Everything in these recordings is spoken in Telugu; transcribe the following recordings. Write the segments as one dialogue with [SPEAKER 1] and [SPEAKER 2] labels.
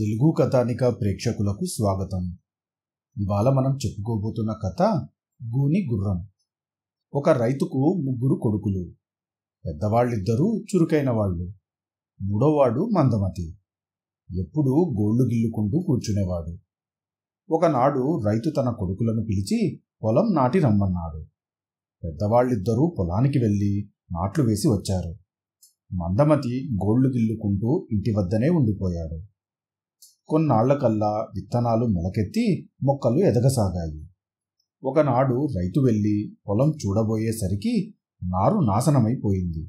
[SPEAKER 1] తెలుగు కథానిక ప్రేక్షకులకు స్వాగతం ఇవాళ మనం చెప్పుకోబోతున్న కథ గూని గుర్రం ఒక రైతుకు ముగ్గురు కొడుకులు పెద్దవాళ్ళిద్దరూ చురుకైన వాళ్ళు మూడోవాడు మందమతి ఎప్పుడూ గోళ్లు గిల్లుకుంటూ కూర్చునేవాడు ఒకనాడు రైతు తన కొడుకులను పిలిచి పొలం నాటి రమ్మన్నాడు పెద్దవాళ్ళిద్దరూ పొలానికి వెళ్ళి నాట్లు వేసి వచ్చారు మందమతి గోళ్లు గిల్లుకుంటూ ఇంటి వద్దనే ఉండిపోయాడు కొన్నాళ్లకల్లా విత్తనాలు మొలకెత్తి మొక్కలు ఎదగసాగాయి ఒకనాడు రైతు వెళ్ళి పొలం చూడబోయేసరికి నారు నాశనమైపోయింది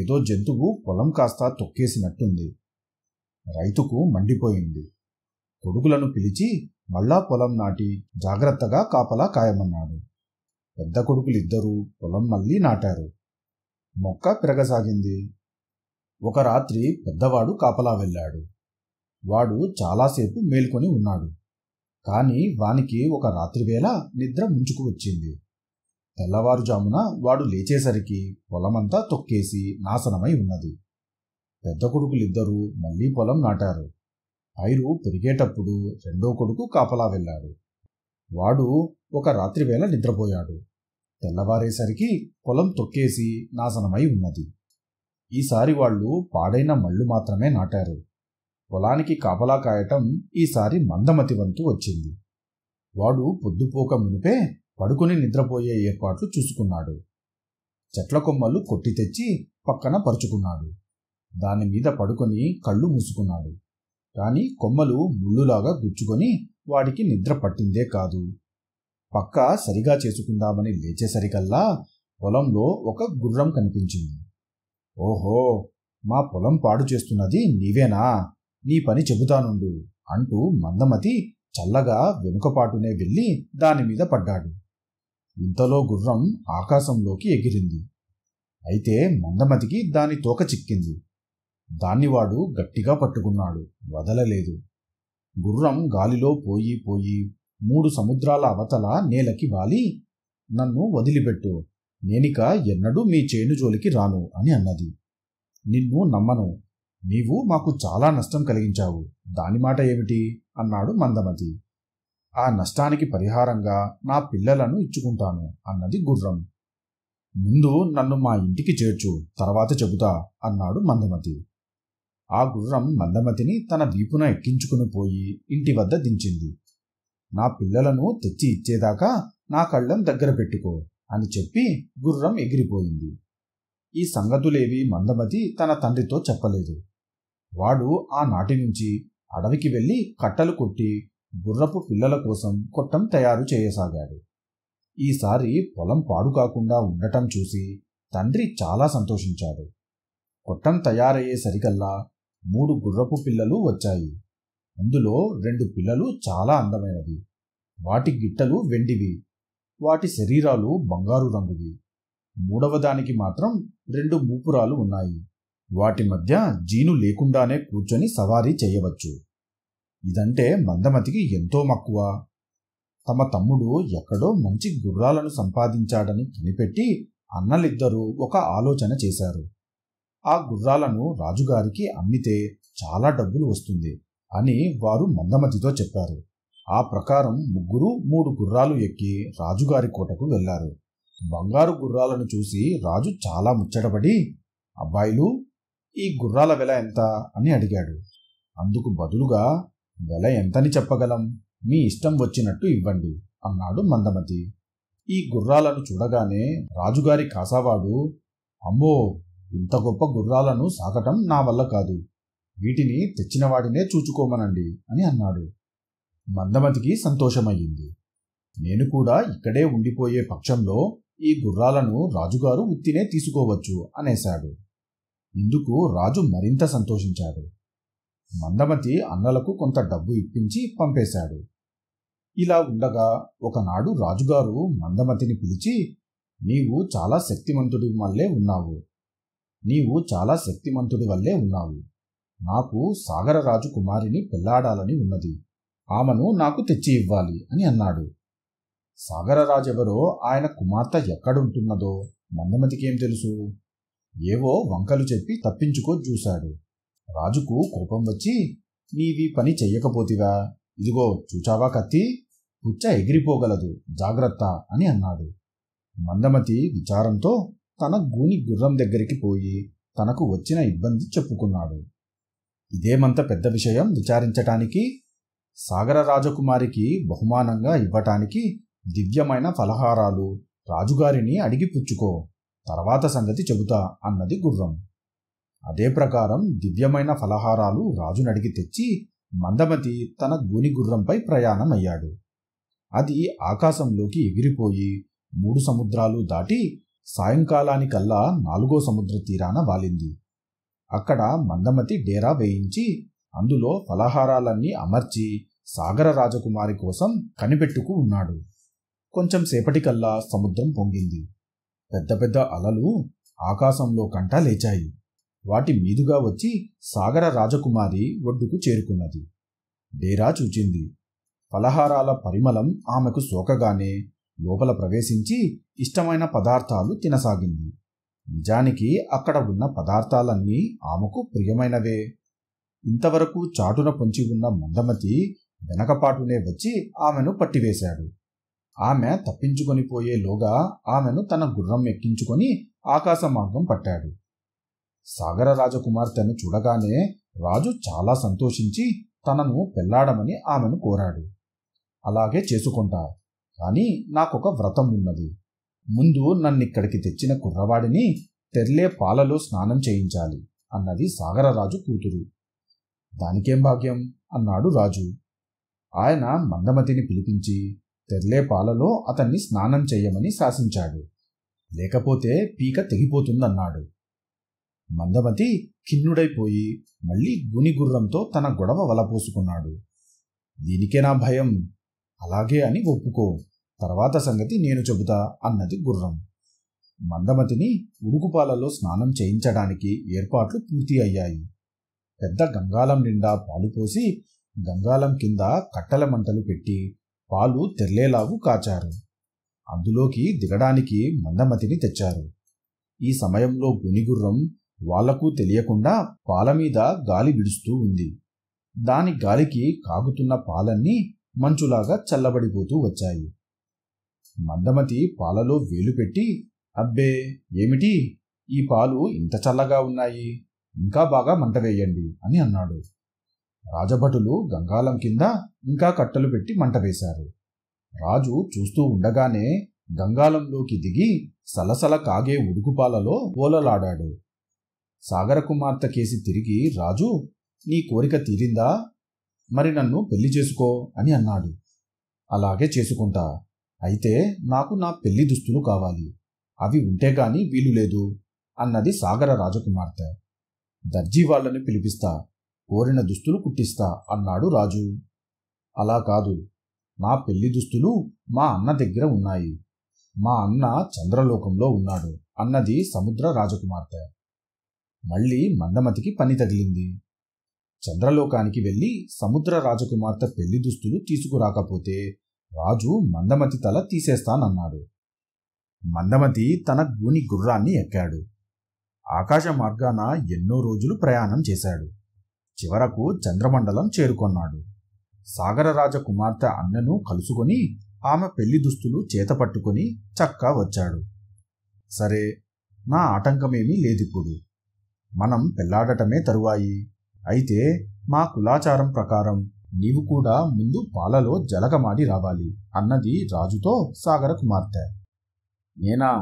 [SPEAKER 1] ఏదో జంతువు పొలం కాస్త తొక్కేసినట్టుంది రైతుకు మండిపోయింది కొడుకులను పిలిచి మళ్ళా పొలం నాటి జాగ్రత్తగా కాపలా కాయమన్నాడు పెద్ద కొడుకులిద్దరూ పొలం మళ్ళీ నాటారు మొక్క పెరగసాగింది ఒక రాత్రి పెద్దవాడు కాపలా వెళ్ళాడు వాడు చాలాసేపు మేల్కొని ఉన్నాడు కాని వానికి ఒక రాత్రివేళ నిద్ర ముంచుకు వచ్చింది తెల్లవారుజామున వాడు లేచేసరికి పొలమంతా తొక్కేసి నాశనమై ఉన్నది పెద్ద కొడుకులిద్దరూ మళ్లీ పొలం నాటారు పైరు పెరిగేటప్పుడు రెండో కొడుకు కాపలా వెళ్ళాడు వాడు ఒక రాత్రివేళ నిద్రపోయాడు తెల్లవారేసరికి పొలం తొక్కేసి నాశనమై ఉన్నది ఈసారి వాళ్ళు పాడైన మళ్ళు మాత్రమే నాటారు పొలానికి కాపలా కాయటం ఈసారి మందమతి వంతు వచ్చింది వాడు పొద్దుపోక మునిపే పడుకుని నిద్రపోయే ఏర్పాట్లు చూసుకున్నాడు చెట్ల కొమ్మలు కొట్టి తెచ్చి పక్కన పరుచుకున్నాడు దానిమీద పడుకొని కళ్ళు మూసుకున్నాడు కాని కొమ్మలు ముళ్ళులాగా గుచ్చుకొని వాడికి నిద్ర పట్టిందే కాదు పక్క సరిగా చేసుకుందామని లేచేసరికల్లా పొలంలో ఒక గుర్రం కనిపించింది ఓహో మా పొలం పాడు చేస్తున్నది నీవేనా నీ పని చెబుతానుండు అంటూ మందమతి చల్లగా వెనుకపాటునే వెళ్ళి దానిమీద పడ్డాడు ఇంతలో గుర్రం ఆకాశంలోకి ఎగిరింది అయితే మందమతికి దాని తోక చిక్కింది దాన్ని వాడు గట్టిగా పట్టుకున్నాడు వదలలేదు గుర్రం గాలిలో పోయి పోయి మూడు సముద్రాల అవతల నేలకి వాలి నన్ను వదిలిపెట్టు నేనిక ఎన్నడూ మీ చేను జోలికి రాను అని అన్నది నిన్ను నమ్మను నీవు మాకు చాలా నష్టం కలిగించావు దాని మాట ఏమిటి అన్నాడు మందమతి ఆ నష్టానికి పరిహారంగా నా పిల్లలను ఇచ్చుకుంటాను అన్నది గుర్రం ముందు నన్ను మా ఇంటికి చేర్చు తర్వాత చెబుతా అన్నాడు మందమతి ఆ గుర్రం మందమతిని తన వీపున ఎక్కించుకుని పోయి ఇంటి వద్ద దించింది నా పిల్లలను తెచ్చి ఇచ్చేదాకా నా కళ్ళం దగ్గర పెట్టుకో అని చెప్పి గుర్రం ఎగిరిపోయింది ఈ సంగతులేవి మందమతి తన తండ్రితో చెప్పలేదు వాడు ఆనాటి నుంచి అడవికి వెళ్ళి కట్టలు కొట్టి గుర్రపు పిల్లల కోసం కొట్టం తయారు చేయసాగాడు ఈసారి పొలం పాడు కాకుండా ఉండటం చూసి తండ్రి చాలా సంతోషించాడు కొట్టం తయారయ్యేసరికల్లా మూడు గుర్రపు పిల్లలు వచ్చాయి అందులో రెండు పిల్లలు చాలా అందమైనవి వాటి గిట్టలు వెండివి వాటి శరీరాలు బంగారు రంగువి మూడవదానికి మాత్రం రెండు మూపురాలు ఉన్నాయి వాటి మధ్య జీను లేకుండానే కూర్చొని సవారీ చేయవచ్చు ఇదంటే మందమతికి ఎంతో మక్కువ తమ తమ్ముడు ఎక్కడో మంచి గుర్రాలను సంపాదించాడని కనిపెట్టి అన్నలిద్దరూ ఒక ఆలోచన చేశారు ఆ గుర్రాలను రాజుగారికి అమ్మితే చాలా డబ్బులు వస్తుంది అని వారు మందమతితో చెప్పారు ఆ ప్రకారం ముగ్గురు మూడు గుర్రాలు ఎక్కి రాజుగారి కోటకు వెళ్లారు బంగారు గుర్రాలను చూసి రాజు చాలా ముచ్చటపడి అబ్బాయిలు ఈ గుర్రాల వెల ఎంత అని అడిగాడు అందుకు బదులుగా వెల ఎంతని చెప్పగలం మీ ఇష్టం వచ్చినట్టు ఇవ్వండి అన్నాడు మందమతి ఈ గుర్రాలను చూడగానే రాజుగారి కాసావాడు అమ్మో ఇంత గొప్ప గుర్రాలను సాకటం నా వల్ల కాదు వీటిని తెచ్చినవాడినే చూచుకోమనండి అని అన్నాడు మందమతికి సంతోషమయ్యింది నేను కూడా ఇక్కడే ఉండిపోయే పక్షంలో ఈ గుర్రాలను రాజుగారు ఉత్తినే తీసుకోవచ్చు అనేశాడు ఇందుకు రాజు మరింత సంతోషించాడు మందమతి అన్నలకు కొంత డబ్బు ఇప్పించి పంపేశాడు ఇలా ఉండగా ఒకనాడు రాజుగారు మందమతిని పిలిచి నీవు చాలా శక్తిమంతుడి వల్లే ఉన్నావు నీవు చాలా శక్తిమంతుడి వల్లే ఉన్నావు నాకు సాగరరాజు కుమారిని పెళ్లాడాలని ఉన్నది ఆమెను నాకు తెచ్చి ఇవ్వాలి అని అన్నాడు సాగరరాజెవరో ఆయన కుమార్తె ఎక్కడుంటున్నదో మందమతికేం తెలుసు ఏవో వంకలు చెప్పి తప్పించుకో చూశాడు రాజుకు కోపం వచ్చి నీవి పని చెయ్యకపోతివా ఇదిగో చూచావా కత్తి పుచ్చ ఎగిరిపోగలదు జాగ్రత్త అని అన్నాడు మందమతి విచారంతో తన గూని గుర్రం దగ్గరికి పోయి తనకు వచ్చిన ఇబ్బంది చెప్పుకున్నాడు ఇదేమంత పెద్ద విషయం విచారించటానికి సాగర రాజకుమారికి బహుమానంగా ఇవ్వటానికి దివ్యమైన ఫలహారాలు రాజుగారిని అడిగి పుచ్చుకో తర్వాత సంగతి చెబుతా అన్నది గుర్రం అదే ప్రకారం దివ్యమైన ఫలహారాలు రాజునడిగి తెచ్చి మందమతి తన గుర్రంపై ప్రయాణమయ్యాడు అది ఆకాశంలోకి ఎగిరిపోయి మూడు సముద్రాలు దాటి సాయంకాలానికల్లా నాలుగో సముద్ర తీరాన వాలింది అక్కడ మందమతి డేరా వేయించి అందులో ఫలహారాలన్నీ అమర్చి సాగర రాజకుమారి కోసం కనిపెట్టుకు ఉన్నాడు కొంచెం సేపటికల్లా సముద్రం పొంగింది పెద్ద పెద్ద అలలు ఆకాశంలో కంట లేచాయి వాటి మీదుగా వచ్చి సాగర రాజకుమారి ఒడ్డుకు చేరుకున్నది డేరా చూచింది ఫలహారాల పరిమళం ఆమెకు సోకగానే లోపల ప్రవేశించి ఇష్టమైన పదార్థాలు తినసాగింది నిజానికి అక్కడ ఉన్న పదార్థాలన్నీ ఆమెకు ప్రియమైనవే ఇంతవరకు చాటున పొంచి ఉన్న మందమతి వెనకపాటునే వచ్చి ఆమెను పట్టివేశాడు ఆమె తప్పించుకొని పోయేలోగా ఆమెను తన గుర్రం ఎక్కించుకొని ఆకాశ మార్గం పట్టాడు సాగర రాజకుమార్తెను చూడగానే రాజు చాలా సంతోషించి తనను పెళ్లాడమని ఆమెను కోరాడు అలాగే చేసుకుంటా కానీ నాకొక వ్రతం ఉన్నది ముందు నన్నిక్కడికి తెచ్చిన కుర్రవాడిని తెర్లే పాలలో స్నానం చేయించాలి అన్నది సాగరరాజు కూతురు దానికేం భాగ్యం అన్నాడు రాజు ఆయన మందమతిని పిలిపించి తెర్లే పాలలో అతన్ని స్నానం చెయ్యమని శాసించాడు లేకపోతే పీక తెగిపోతుందన్నాడు మందమతి ఖిన్నుడైపోయి మళ్ళీ గునిగుర్రంతో తన గొడవ వలపోసుకున్నాడు దీనికే నా భయం అలాగే అని ఒప్పుకో తర్వాత సంగతి నేను చెబుతా అన్నది గుర్రం మందమతిని ఉడుకుపాలలో స్నానం చేయించడానికి ఏర్పాట్లు పూర్తి అయ్యాయి పెద్ద గంగాలం నిండా పాలు పోసి గంగాలం కింద కట్టెల మంటలు పెట్టి పాలు తెర్లేలాగు కాచారు అందులోకి దిగడానికి మందమతిని తెచ్చారు ఈ సమయంలో గునిగుర్రం వాళ్లకు తెలియకుండా పాల మీద గాలి విడుస్తూ ఉంది దాని గాలికి కాగుతున్న పాలన్నీ మంచులాగా చల్లబడిపోతూ వచ్చాయి మందమతి పాలలో వేలు పెట్టి అబ్బే ఏమిటి ఈ పాలు ఇంత చల్లగా ఉన్నాయి ఇంకా బాగా మంట వేయండి అని అన్నాడు రాజభటులు గంగాలం కింద ఇంకా కట్టలు పెట్టి మంట వేశారు రాజు చూస్తూ ఉండగానే గంగాలంలోకి దిగి సలసల కాగే ఉడుకుపాలలో ఓలలాడాడు సాగర కుమార్తె కేసి తిరిగి రాజు నీ కోరిక తీరిందా మరి నన్ను పెళ్లి చేసుకో అని అన్నాడు అలాగే చేసుకుంటా అయితే నాకు నా పెళ్లి దుస్తులు కావాలి అవి ఉంటే వీలులేదు వీలు లేదు అన్నది సాగర రాజకుమార్తె దర్జీ వాళ్ళని పిలిపిస్తా కోరిన దుస్తులు కుట్టిస్తా అన్నాడు రాజు అలా కాదు నా పెళ్లి దుస్తులు మా అన్న దగ్గర ఉన్నాయి మా అన్న చంద్రలోకంలో ఉన్నాడు అన్నది సముద్ర రాజకుమార్తె మళ్ళీ మందమతికి పని తగిలింది చంద్రలోకానికి వెళ్ళి సముద్ర రాజకుమార్తె పెళ్లి దుస్తులు తీసుకురాకపోతే రాజు మందమతి తల తీసేస్తానన్నాడు మందమతి తన గూని గుర్రాన్ని ఎక్కాడు ఆకాశ మార్గాన ఎన్నో రోజులు ప్రయాణం చేశాడు చివరకు చంద్రమండలం చేరుకొన్నాడు సాగరరాజ కుమార్తె అన్నను కలుసుకొని ఆమె పెళ్లి దుస్తులు చేతపట్టుకొని చక్క వచ్చాడు సరే నా ఆటంకమేమీ లేదిప్పుడు మనం పెళ్లాడటమే తరువాయి అయితే మా కులాచారం ప్రకారం నీవు కూడా ముందు పాలలో జలగమాడి రావాలి అన్నది రాజుతో సాగర కుమార్తె నేనా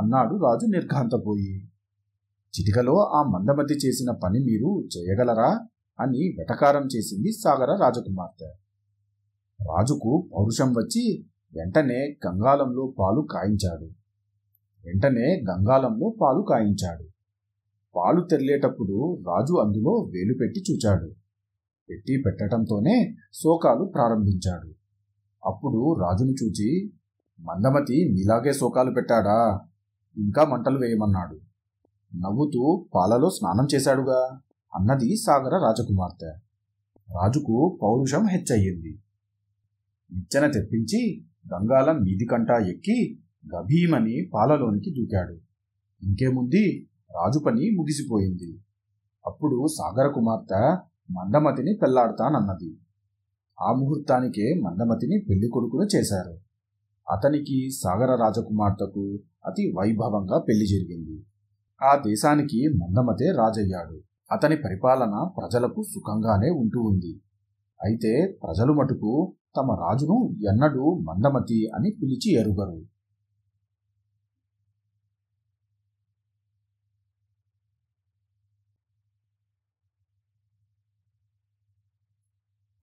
[SPEAKER 1] అన్నాడు రాజు నిర్ఘాంతపోయి చిటికలో ఆ మందమతి చేసిన పని మీరు చేయగలరా అని వెటకారం చేసింది సాగర రాజకుమార్తె రాజుకు పౌరుషం వచ్చి వెంటనే గంగాలంలో పాలు కాయించాడు వెంటనే గంగాలంలో పాలు కాయించాడు పాలు తెరిలేటప్పుడు రాజు అందులో వేలు పెట్టి చూచాడు పెట్టి పెట్టడంతోనే శోకాలు ప్రారంభించాడు అప్పుడు రాజును చూచి మందమతి మీలాగే శోకాలు పెట్టాడా ఇంకా మంటలు వేయమన్నాడు నవ్వుతూ పాలలో స్నానం చేశాడుగా అన్నది సాగర రాజకుమార్తె రాజుకు పౌరుషం హెచ్చయ్యింది నిచ్చెన తెప్పించి గంగాల మీదికంటా ఎక్కి గభీమని పాలలోనికి దూకాడు ఇంకేముంది రాజు పని ముగిసిపోయింది అప్పుడు సాగర కుమార్తె మందమతిని పెళ్లాడతానన్నది ఆ ముహూర్తానికే మందమతిని పెళ్లి కొడుకును చేశారు అతనికి సాగర రాజకుమార్తెకు అతి వైభవంగా పెళ్లి జరిగింది ఆ దేశానికి మందమతే రాజయ్యాడు అతని పరిపాలన ప్రజలకు సుఖంగానే ఉంటూ ఉంది అయితే ప్రజలు మటుకు తమ రాజును ఎన్నడూ మందమతి అని పిలిచి ఎరుగరు